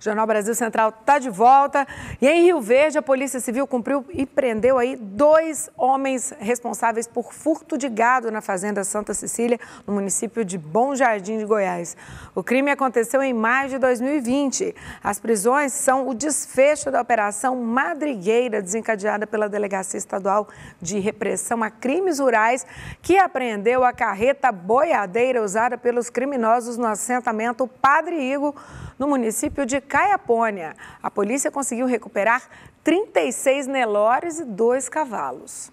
O Jornal Brasil Central está de volta. E em Rio Verde, a Polícia Civil cumpriu e prendeu aí dois homens responsáveis por furto de gado na Fazenda Santa Cecília, no município de Bom Jardim de Goiás. O crime aconteceu em maio de 2020. As prisões são o desfecho da Operação Madrigueira, desencadeada pela Delegacia Estadual de Repressão a Crimes Rurais, que apreendeu a carreta boiadeira usada pelos criminosos no assentamento Padre Igo, no município de Caiapônia. A polícia conseguiu recuperar 36 nelores e dois cavalos.